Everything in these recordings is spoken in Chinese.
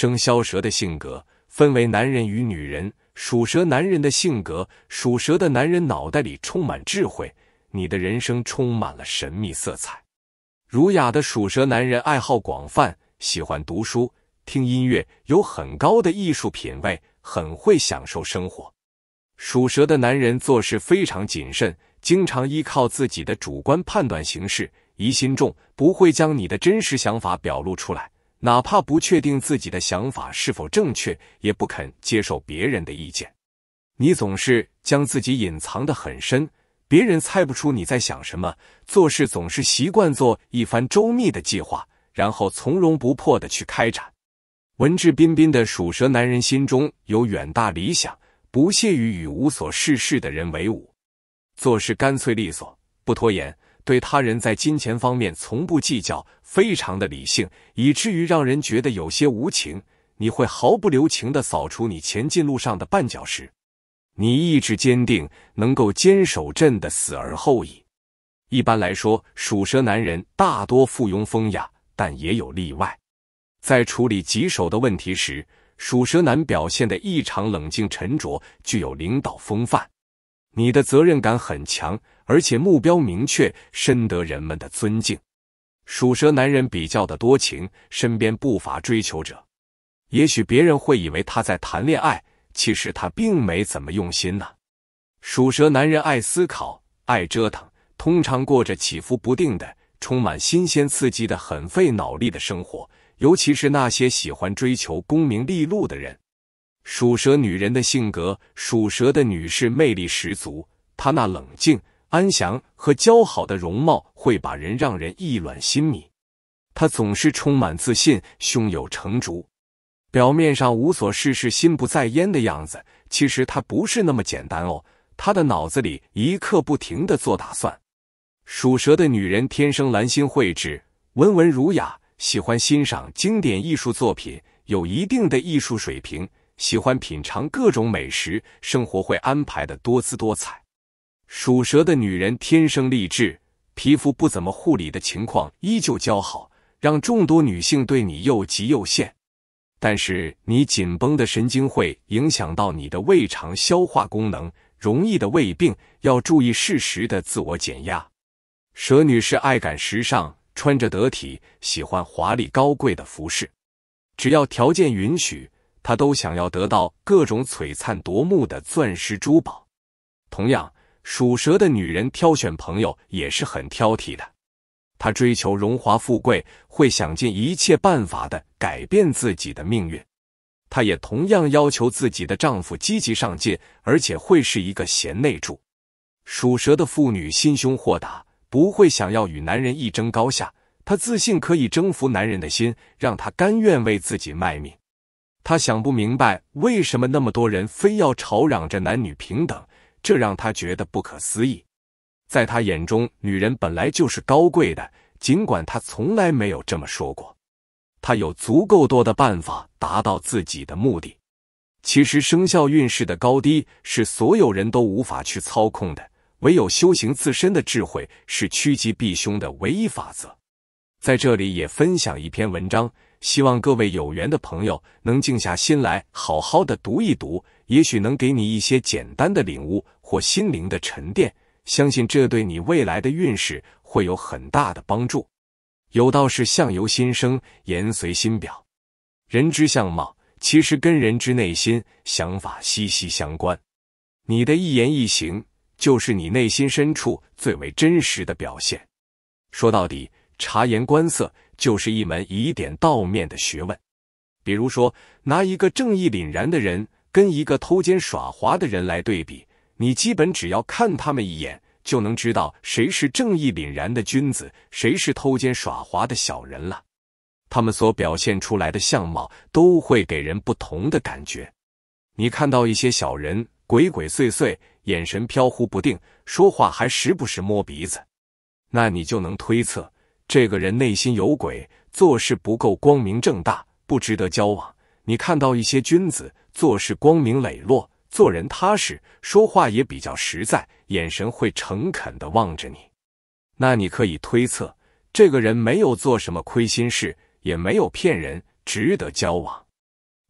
生肖蛇的性格分为男人与女人。属蛇男人的性格，属蛇的男人脑袋里充满智慧，你的人生充满了神秘色彩。儒雅的属蛇男人爱好广泛，喜欢读书、听音乐，有很高的艺术品味，很会享受生活。属蛇的男人做事非常谨慎，经常依靠自己的主观判断行事，疑心重，不会将你的真实想法表露出来。哪怕不确定自己的想法是否正确，也不肯接受别人的意见。你总是将自己隐藏得很深，别人猜不出你在想什么。做事总是习惯做一番周密的计划，然后从容不迫地去开展。文质彬彬的属蛇男人心中有远大理想，不屑于与无所事事的人为伍，做事干脆利索，不拖延。对他人在金钱方面从不计较，非常的理性，以至于让人觉得有些无情。你会毫不留情地扫除你前进路上的绊脚石。你意志坚定，能够坚守朕的死而后已。一般来说，属蛇男人大多附庸风雅，但也有例外。在处理棘手的问题时，属蛇男表现得异常冷静沉着，具有领导风范。你的责任感很强。而且目标明确，深得人们的尊敬。属蛇男人比较的多情，身边不乏追求者。也许别人会以为他在谈恋爱，其实他并没怎么用心呢。属蛇男人爱思考，爱折腾，通常过着起伏不定的、充满新鲜刺激的、很费脑力的生活。尤其是那些喜欢追求功名利禄的人。属蛇女人的性格，属蛇的女士魅力十足，她那冷静。安详和姣好的容貌会把人让人意乱心迷，她总是充满自信，胸有成竹。表面上无所事事、心不在焉的样子，其实他不是那么简单哦。他的脑子里一刻不停的做打算。属蛇的女人天生兰心蕙质，温文儒雅，喜欢欣赏经典艺术作品，有一定的艺术水平，喜欢品尝各种美食，生活会安排的多姿多彩。属蛇的女人天生丽质，皮肤不怎么护理的情况依旧姣好，让众多女性对你又急又羡。但是你紧绷的神经会影响到你的胃肠消化功能，容易的胃病要注意适时的自我减压。蛇女士爱赶时尚，穿着得体，喜欢华丽高贵的服饰，只要条件允许，她都想要得到各种璀璨夺目的钻石珠宝。同样。属蛇的女人挑选朋友也是很挑剔的，她追求荣华富贵，会想尽一切办法的改变自己的命运。她也同样要求自己的丈夫积极上进，而且会是一个贤内助。属蛇的妇女心胸豁达，不会想要与男人一争高下。她自信可以征服男人的心，让他甘愿为自己卖命。她想不明白，为什么那么多人非要吵嚷着男女平等？这让他觉得不可思议，在他眼中，女人本来就是高贵的，尽管他从来没有这么说过。他有足够多的办法达到自己的目的。其实生肖运势的高低是所有人都无法去操控的，唯有修行自身的智慧是趋吉避凶的唯一法则。在这里也分享一篇文章。希望各位有缘的朋友能静下心来，好好的读一读，也许能给你一些简单的领悟或心灵的沉淀。相信这对你未来的运势会有很大的帮助。有道是“相由心生，言随心表”，人之相貌其实跟人之内心想法息息相关。你的一言一行，就是你内心深处最为真实的表现。说到底，察言观色。就是一门以点到面的学问。比如说，拿一个正义凛然的人跟一个偷奸耍滑的人来对比，你基本只要看他们一眼，就能知道谁是正义凛然的君子，谁是偷奸耍滑的小人了。他们所表现出来的相貌都会给人不同的感觉。你看到一些小人鬼鬼祟祟，眼神飘忽不定，说话还时不时摸鼻子，那你就能推测。这个人内心有鬼，做事不够光明正大，不值得交往。你看到一些君子做事光明磊落，做人踏实，说话也比较实在，眼神会诚恳的望着你，那你可以推测，这个人没有做什么亏心事，也没有骗人，值得交往。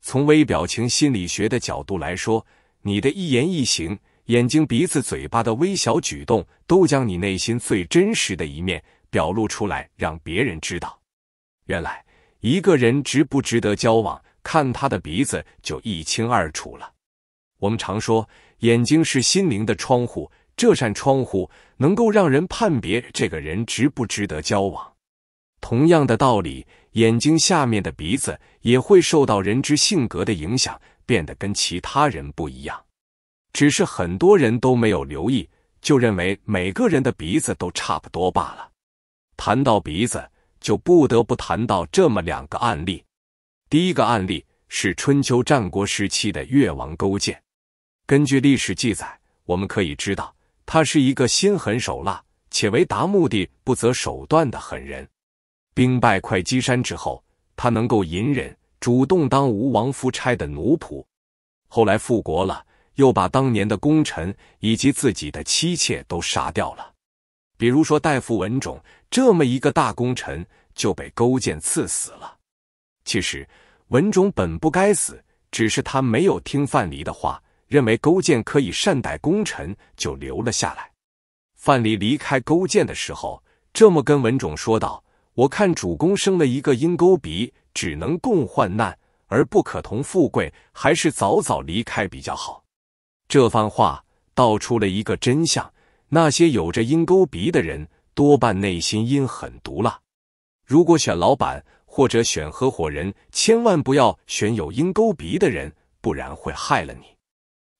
从微表情心理学的角度来说，你的一言一行、眼睛、鼻子、嘴巴的微小举动，都将你内心最真实的一面。表露出来，让别人知道。原来一个人值不值得交往，看他的鼻子就一清二楚了。我们常说，眼睛是心灵的窗户，这扇窗户能够让人判别这个人值不值得交往。同样的道理，眼睛下面的鼻子也会受到人之性格的影响，变得跟其他人不一样。只是很多人都没有留意，就认为每个人的鼻子都差不多罢了。谈到鼻子，就不得不谈到这么两个案例。第一个案例是春秋战国时期的越王勾践。根据历史记载，我们可以知道他是一个心狠手辣且为达目的不择手段的狠人。兵败会稽山之后，他能够隐忍，主动当吴王夫差的奴仆。后来复国了，又把当年的功臣以及自己的妻妾都杀掉了。比如说，大夫文种这么一个大功臣就被勾践刺死了。其实文种本不该死，只是他没有听范蠡的话，认为勾践可以善待功臣，就留了下来。范蠡离开勾践的时候，这么跟文种说道：“我看主公生了一个鹰钩鼻，只能共患难而不可同富贵，还是早早离开比较好。”这番话道出了一个真相。那些有着鹰钩鼻的人，多半内心阴狠毒辣。如果选老板或者选合伙人，千万不要选有鹰钩鼻的人，不然会害了你。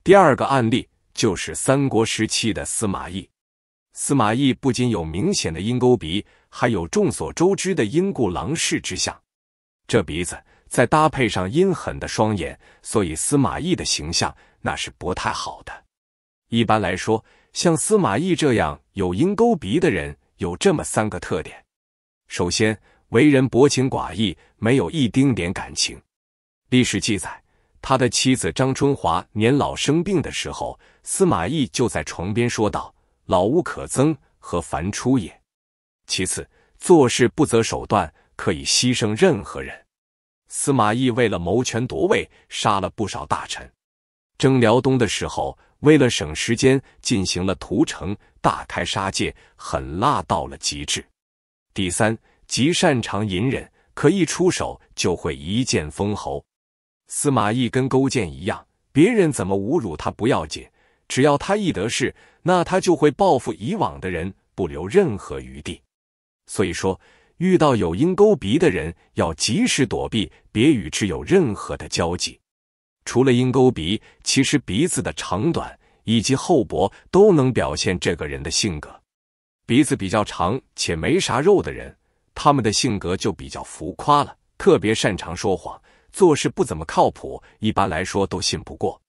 第二个案例就是三国时期的司马懿。司马懿不仅有明显的鹰钩鼻，还有众所周知的阴固狼氏之相。这鼻子再搭配上阴狠的双眼，所以司马懿的形象那是不太好的。一般来说。像司马懿这样有鹰钩鼻的人，有这么三个特点：首先，为人薄情寡义，没有一丁点感情。历史记载，他的妻子张春华年老生病的时候，司马懿就在床边说道：“老吾可增，何烦出也。”其次，做事不择手段，可以牺牲任何人。司马懿为了谋权夺位，杀了不少大臣。征辽东的时候。为了省时间，进行了屠城，大开杀戒，狠辣到了极致。第三，极擅长隐忍，可一出手就会一剑封喉。司马懿跟勾践一样，别人怎么侮辱他不要紧，只要他一得势，那他就会报复以往的人，不留任何余地。所以说，遇到有鹰钩鼻的人，要及时躲避，别与之有任何的交集。除了鹰钩鼻，其实鼻子的长短以及厚薄都能表现这个人的性格。鼻子比较长且没啥肉的人，他们的性格就比较浮夸了，特别擅长说谎，做事不怎么靠谱，一般来说都信不过。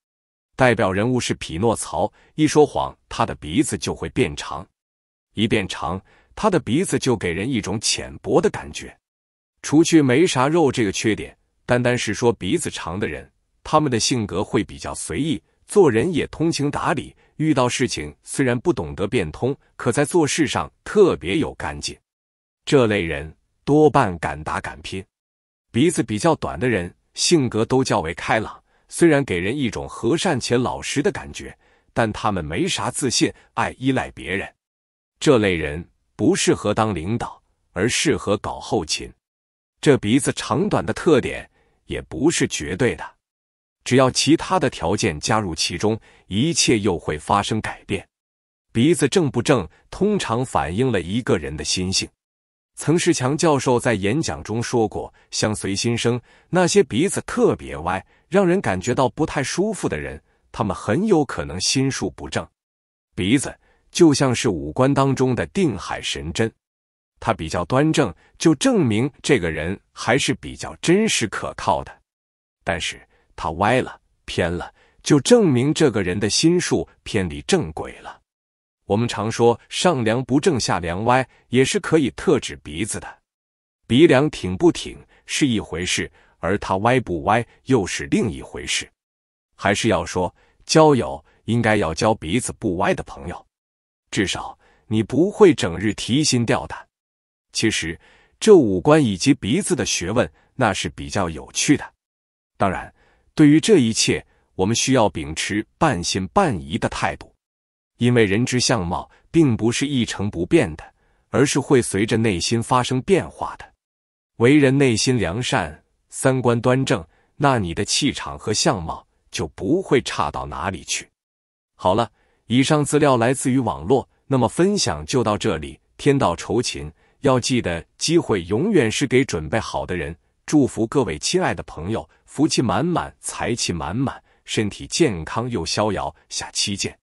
代表人物是匹诺曹，一说谎，他的鼻子就会变长。一变长，他的鼻子就给人一种浅薄的感觉。除去没啥肉这个缺点，单单是说鼻子长的人。他们的性格会比较随意，做人也通情达理。遇到事情虽然不懂得变通，可在做事上特别有干劲。这类人多半敢打敢拼。鼻子比较短的人，性格都较为开朗。虽然给人一种和善且老实的感觉，但他们没啥自信，爱依赖别人。这类人不适合当领导，而适合搞后勤。这鼻子长短的特点也不是绝对的。只要其他的条件加入其中，一切又会发生改变。鼻子正不正，通常反映了一个人的心性。曾仕强教授在演讲中说过：“相随心生，那些鼻子特别歪，让人感觉到不太舒服的人，他们很有可能心术不正。”鼻子就像是五官当中的定海神针，它比较端正，就证明这个人还是比较真实可靠的。但是，他歪了偏了，就证明这个人的心术偏离正轨了。我们常说“上梁不正下梁歪”，也是可以特指鼻子的。鼻梁挺不挺是一回事，而他歪不歪又是另一回事。还是要说，交友应该要交鼻子不歪的朋友，至少你不会整日提心吊胆。其实，这五官以及鼻子的学问，那是比较有趣的。当然。对于这一切，我们需要秉持半信半疑的态度，因为人之相貌并不是一成不变的，而是会随着内心发生变化的。为人内心良善，三观端正，那你的气场和相貌就不会差到哪里去。好了，以上资料来自于网络，那么分享就到这里。天道酬勤，要记得，机会永远是给准备好的人。祝福各位亲爱的朋友。福气满满，财气满满，身体健康又逍遥。下期见。